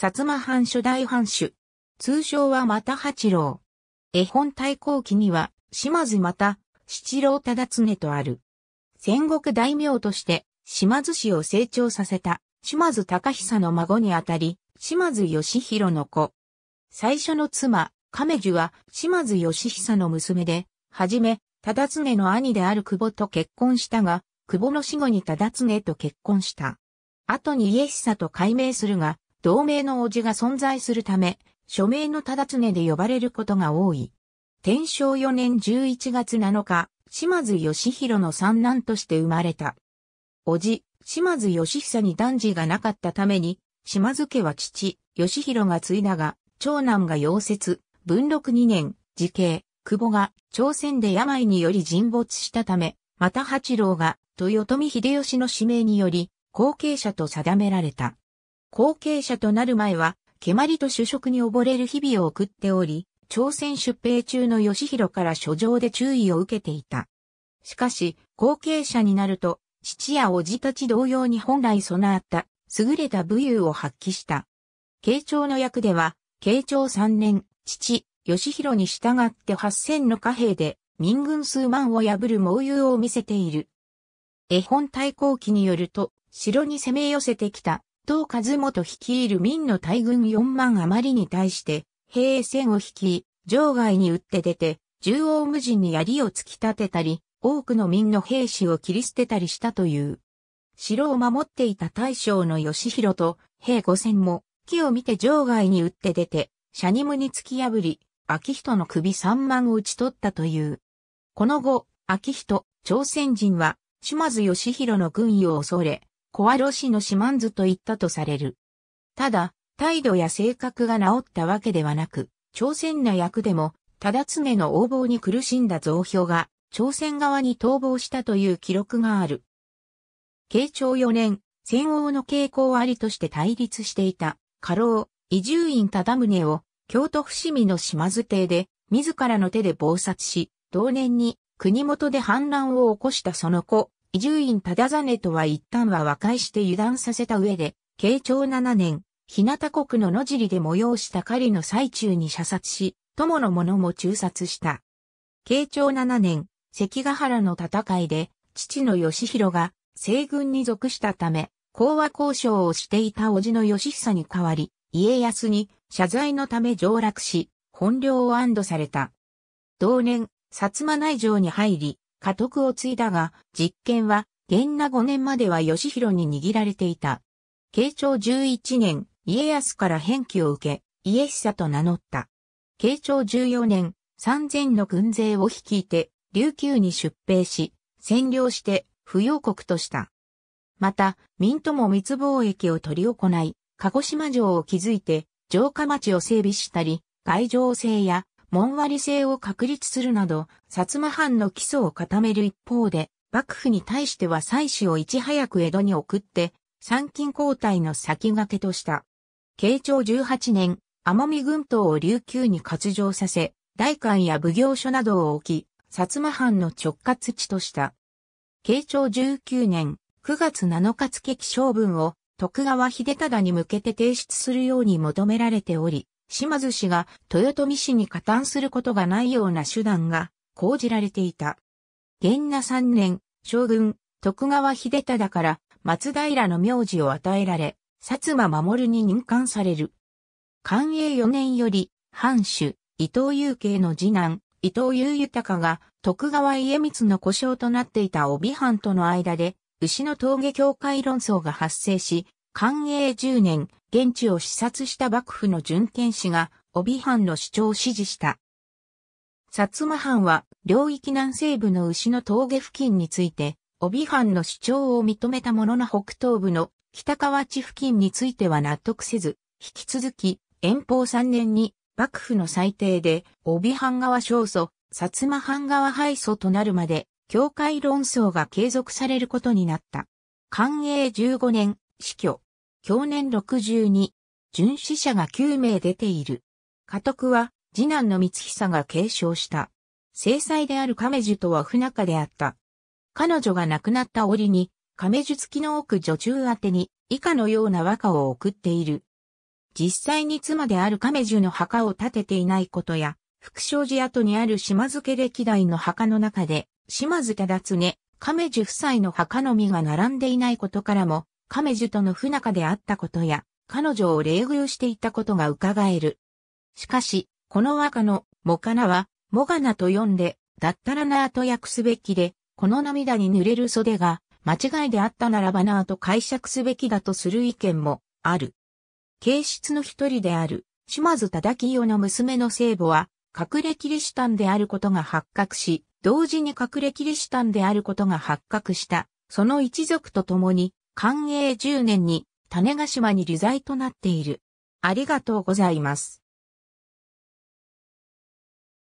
薩摩藩初代藩主。通称は又八郎。絵本対抗期には、島津又、七郎忠常とある。戦国大名として、島津氏を成長させた、島津隆久の孫にあたり、島津義弘の子。最初の妻、亀樹は、島津義久の娘で、はじめ、忠常の兄である久保と結婚したが、久保の死後に忠常と結婚した。後に家久と改名するが、同名の叔父が存在するため、署名の忠常で呼ばれることが多い。天正4年11月7日、島津義弘の三男として生まれた。叔父、島津義久に男児がなかったために、島津家は父、義弘が継いだが、長男が溶接、文禄2年、時系、久保が朝鮮で病により沈没したため、また八郎が豊臣秀吉の指名により、後継者と定められた。後継者となる前は、蹴鞠と主食に溺れる日々を送っており、朝鮮出兵中の義弘から書状で注意を受けていた。しかし、後継者になると、父や叔父たち同様に本来備わった、優れた武勇を発揮した。慶長の役では、慶長三年、父、義弘に従って八千の貨幣で、民軍数万を破る猛勇を見せている。絵本対抗期によると、城に攻め寄せてきた藤和元率いる民の大軍4万余りに対して、兵衛戦を率い、場外に打って出て、縦横無尽に槍を突き立てたり、多くの民の兵士を切り捨てたりしたという。城を守っていた大将の義弘と兵五千も、木を見て場外に打って出て、シャニムに突き破り、秋人の首三万を撃ち取ったという。この後、秋人、朝鮮人は、島津義弘の軍医を恐れ、コアロ氏のシマンズと言ったとされる。ただ、態度や性格が治ったわけではなく、朝鮮な役でも、忠常の横暴に苦しんだ造票が、朝鮮側に逃亡したという記録がある。慶長4年、戦王の傾向ありとして対立していた、家老、伊集院忠宗を、京都伏見の島津邸で、自らの手で暴殺し、同年に国元で反乱を起こしたその子、伊集院忠真とは一旦は和解して油断させた上で、慶長七年、日向国の野尻で催した狩りの最中に射殺し、友の者も中殺した。慶長七年、関ヶ原の戦いで、父の義弘が西軍に属したため、講和交渉をしていた叔父の義久に代わり、家康に謝罪のため上洛し、本領を安堵された。同年、薩摩内城に入り、家督を継いだが、実権は、元那5年までは義弘に握られていた。慶長11年、家康から返帰を受け、家久と名乗った。慶長14年、3000の軍勢を率いて、琉球に出兵し、占領して、不要国とした。また、民とも密貿易を取り行い、鹿児島城を築いて、城下町を整備したり、外城制や門割制を確立するなど、薩摩藩の基礎を固める一方で、幕府に対しては祭祀をいち早く江戸に送って、参勤交代の先駆けとした。慶長18年、奄美群島を琉球に割上させ、大官や奉行所などを置き、薩摩藩の直轄地とした。慶長19年9月7日付気象文を徳川秀忠に向けて提出するように求められており、島津氏が豊臣氏に加担することがないような手段が講じられていた。元那三年、将軍、徳川秀忠から松平の名字を与えられ、薩摩守に任官される。寛永四年より、藩主、伊藤祐慶の次男、伊藤祐豊が徳川家光の故障となっていた帯藩との間で、牛の峠境界論争が発生し、寛永10年、現地を視察した幕府の巡検士が、帯藩の主張を支持した。薩摩藩は、領域南西部の牛の峠付近について、帯藩の主張を認めたものの北東部の北河地付近については納得せず、引き続き、遠方3年に、幕府の裁定で、帯藩側勝訴、薩摩藩側敗訴となるまで、境界論争が継続されることになった。寛永15年、死去。去年62、巡死者が9名出ている。家督は、次男の光久が継承した。正妻である亀樹とは不仲であった。彼女が亡くなった折に、亀樹付きの奥女中宛に、以下のような和歌を送っている。実際に妻である亀樹の墓を建てていないことや、福祥寺跡にある島津家歴代の墓の中で、島津忠常、亀樹夫妻の墓の実が並んでいないことからも、亀ュとの不仲であったことや、彼女を礼遇していたことが伺える。しかし、この和歌の、モカナは、モガナと呼んで、だったらなぁと訳すべきで、この涙に濡れる袖が、間違いであったならばなぁと解釈すべきだとする意見も、ある。形質の一人である、島津忠清の娘の聖母は、隠れキリシタンであることが発覚し、同時に隠れキリシタンであることが発覚した、その一族と共に、寛永10年に種ヶ島に流罪となっている。ありがとうございます。